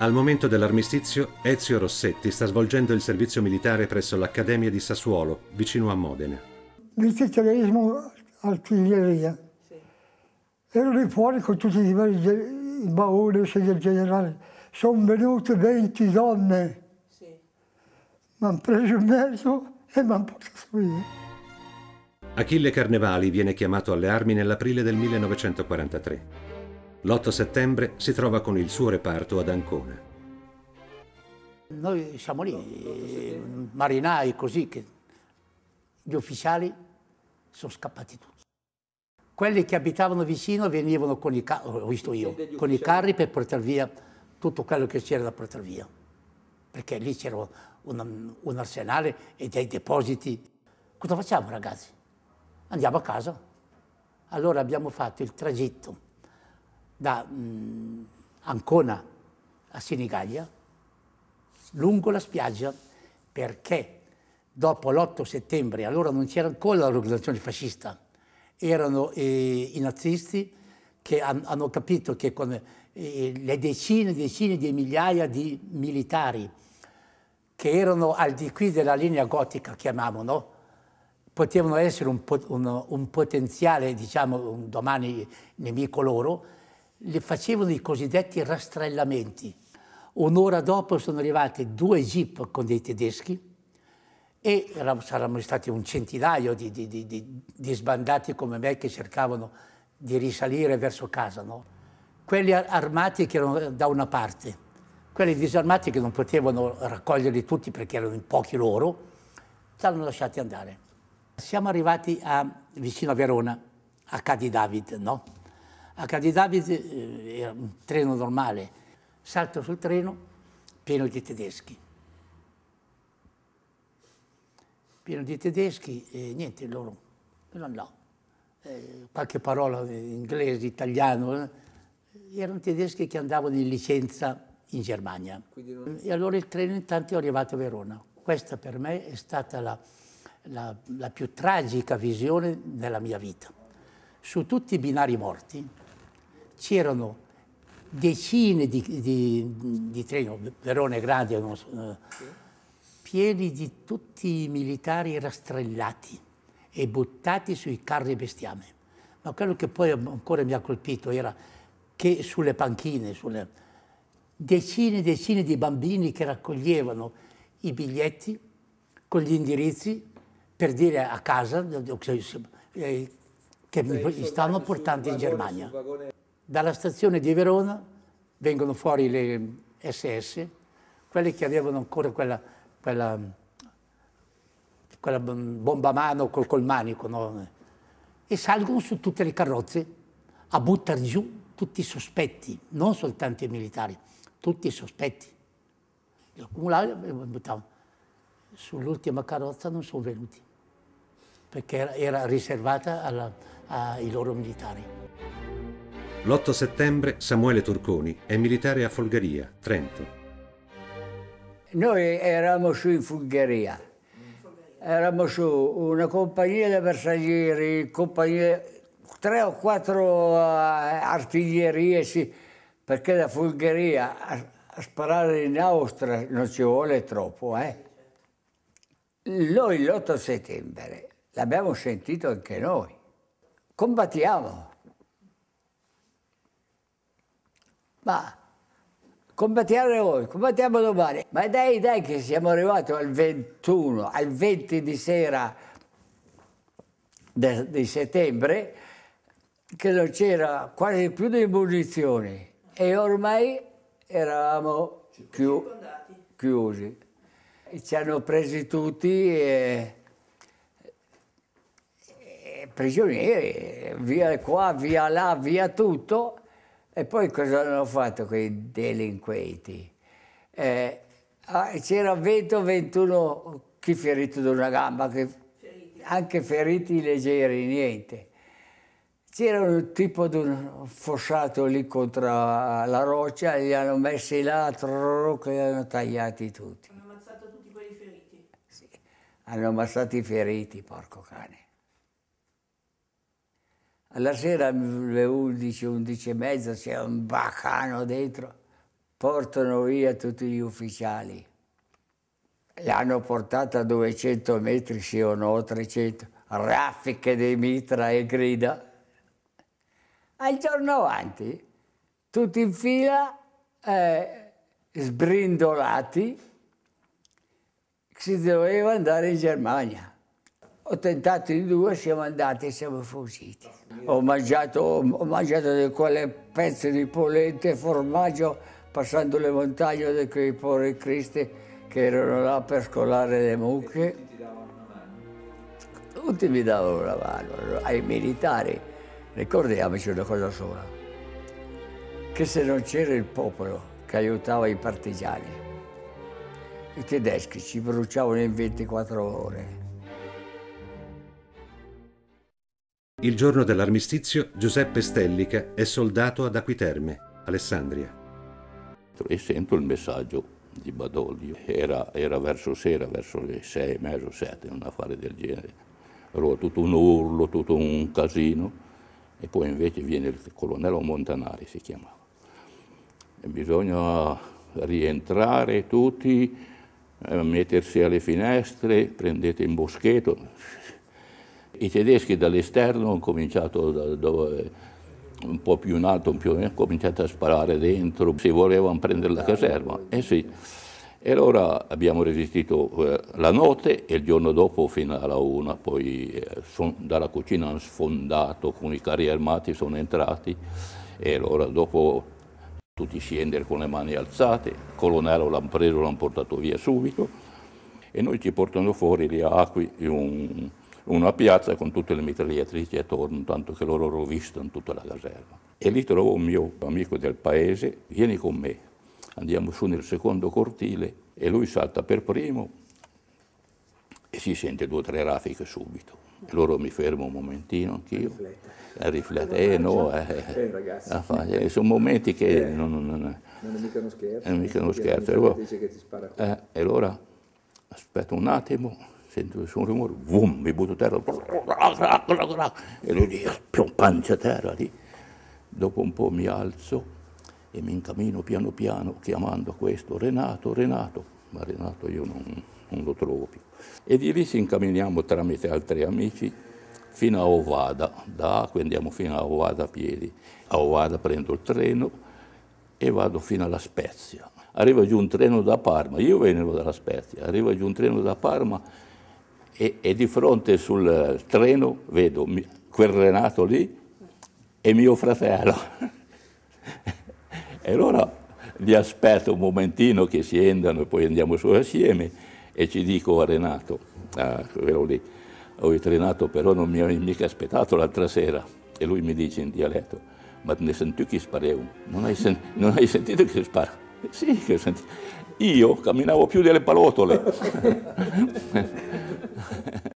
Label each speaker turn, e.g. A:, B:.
A: Al momento dell'armistizio, Ezio Rossetti sta svolgendo il servizio militare presso l'Accademia di Sassuolo, vicino a Modena. L'istituzionalismo artiglieria. Sì. Ero lì fuori con tutti i vari bauli del generale. Sono venute 20 donne. Sì. Mi hanno preso in mezzo e mi hanno portato via. Achille Carnevali viene chiamato alle armi nell'aprile del 1943. L'8 settembre si trova con il suo reparto ad Ancona. Noi siamo lì, marinai così, che gli ufficiali sono scappati tutti. Quelli che abitavano vicino venivano con i, car io, con i carri per portare via tutto quello che c'era da portare via, perché lì c'era un, un arsenale e dei depositi. Cosa facciamo ragazzi? Andiamo a casa. Allora abbiamo fatto il tragitto da mh, mm, Ancona a Sinigaglia, lungo la spiaggia perché dopo l'8 settembre, allora non c'era ancora l'organizzazione fascista, erano eh, i nazisti che han, hanno capito che con eh, le decine e decine di migliaia di militari che erano al di qui della linea gotica, chiamavano, potevano essere un, un, un potenziale, diciamo, un domani nemico loro, le facevano i cosiddetti rastrellamenti. Un'ora dopo sono arrivate due jeep con dei tedeschi e saranno stati un centinaio di, di, di, di, sbandati come me che cercavano di risalire verso casa. No? Quelli armati che erano da una parte, quelli disarmati che non potevano raccoglierli tutti perché erano in pochi loro, ci hanno lasciati andare. Siamo arrivati a, vicino a Verona, a Cadi David, no? A Cadidabite eh, era un treno normale, salto sul treno pieno di tedeschi. Pieno di tedeschi e niente, loro, loro andavano. Eh, qualche parola in inglese, italiano, eh. erano tedeschi che andavano in licenza in Germania. Non... E allora il treno intanto è arrivato a Verona. Questa per me è stata la, la, la più tragica visione della mia vita. Su tutti i binari morti c'erano decine di, di, di treni, Verona e Gradia, non so, eh, pieni di tutti i militari rastrellati e buttati sui carri bestiame. Ma quello che poi ancora mi ha colpito era che sulle panchine, sulle decine e decine di bambini che raccoglievano i biglietti con gli indirizzi per dire a casa eh, che mi stanno portando in Germania. Dalla stazione di Verona vengono fuori le SS, quelle che avevano ancora quella, quella, quella bomba a mano col, col manico, no? e salgono su tutte le carrozze a buttare giù tutti i sospetti, non soltanto i militari, tutti i sospetti. Li accumulavano Sull'ultima carrozza non sono venuti, perché era, era riservata alla, ai loro militari. L'8 settembre Samuele Turconi è militare a Folgaria,
B: Trento.
C: Noi eravamo su in Folgaria, eravamo su una compagnia di bersaglieri, compagnia, tre o quattro eh, artiglierie, sì, perché da Folgaria a, a, sparare in Austria non ci vuole troppo. Eh. Noi l'8 settembre l'abbiamo sentito anche noi, combattiamo ma combattiamo voi, combattiamo domani. Ma dai, dai che siamo arrivati al 21, al 20 di sera de, di settembre, che non c'era quasi più di munizioni e ormai eravamo chiu chiusi. Ci hanno presi tutti e, e prigionieri, via qua, via là, via tutto e poi cosa hanno fatto quei delinquenti? Eh, ah, c'era 20 o 21, chi ferito da una gamba, feriti. anche feriti leggeri, niente. C'era un tipo di un fossato lì contro la roccia, li hanno messi là, trrr, li hanno tagliati tutti. Hanno ammazzato tutti quelli feriti? Sì, hanno ammazzato i feriti, porco cane. Alla sera alle 11, 11 e mezza c'è un bacano dentro, portano via tutti gli ufficiali. L'hanno portata a 200 metri, sì o no, 300, raffiche di mitra e grida. Al giorno avanti, tutti in fila, eh, sbrindolati, si doveva andare in Germania. Ho tentato i due, siamo andati e siamo fuggiti. Ho mangiato, ho mangiato di quelle pezze di polente, formaggio, passando le montagne di quei poveri cristi che erano là per scolare le mucche. Tutti ti davano una mano? Tutti mi davano una mano, ai militari. Ricordiamoci una cosa sola, che se non c'era il popolo che aiutava i partigiani, i tedeschi ci bruciavano in 24 ore.
A: Il giorno dell'armistizio
B: Giuseppe Stellica è soldato ad Aquiterme, Alessandria. E sento il messaggio di Badoglio, era, era verso sera, verso le sei e mezzo, sette, un affare del genere. Era tutto un urlo, tutto un casino, e poi invece viene il colonnello Montanari, si chiamava. E bisogna rientrare tutti, eh, mettersi alle finestre, prendete in boschetto, i tedeschi dall'esterno hanno cominciato da dove un po' più in alto, più hanno cominciato a sparare dentro, si volevano prendere la certo. caserma. Eh sì. E allora abbiamo resistito eh, la notte e il giorno dopo fino alla una, poi eh, son, dalla cucina hanno sfondato con i carri armati, sono entrati e allora dopo tutti scendere con le mani alzate, il colonnello l'hanno preso, l'hanno portato via subito e noi ci portano fuori lì a Acqui un, una piazza con tutte le mitragliatrici attorno, tanto che loro rovistano tutta la caserma. E lì trovo un mio amico del paese, vieni con me, andiamo su nel secondo cortile e lui salta per primo e si sente due o tre raffiche subito. E loro mi fermo un momentino anch'io, a riflettere, eh, eh no, eh, eh. Eh, ah, eh, sono momenti che non, non, non, non, è mica uno scherzo. È mica uno scherzo. E allora aspetta un attimo sento nessun rumore, vum, mi butto a terra, e lui dice, pioppancia a terra lì. Dopo un po' mi alzo e mi incamino piano piano chiamando questo Renato, Renato, ma Renato io non, non lo trovo più. E di lì ci incamminiamo tramite altri amici fino a Ovada, da qui andiamo fino a Ovada a piedi, a Ovada prendo il treno e vado fino alla Spezia. Arriva giù un treno da Parma, io venivo dalla Spezia, arriva giù un treno da Parma e, e di fronte sul treno vedo quel Renato lì e mio fratello. e allora li aspetto un momentino che si scendano e poi andiamo su assieme e ci dico a Renato, ah, quello lì, ho oh, Renato però non mi avevi mica aspettato l'altra sera. E lui mi dice in dialetto, ma ne senti che spareu? Non hai, sen non hai sentito che spara? Sì, che senti... io camminavo più delle palotole.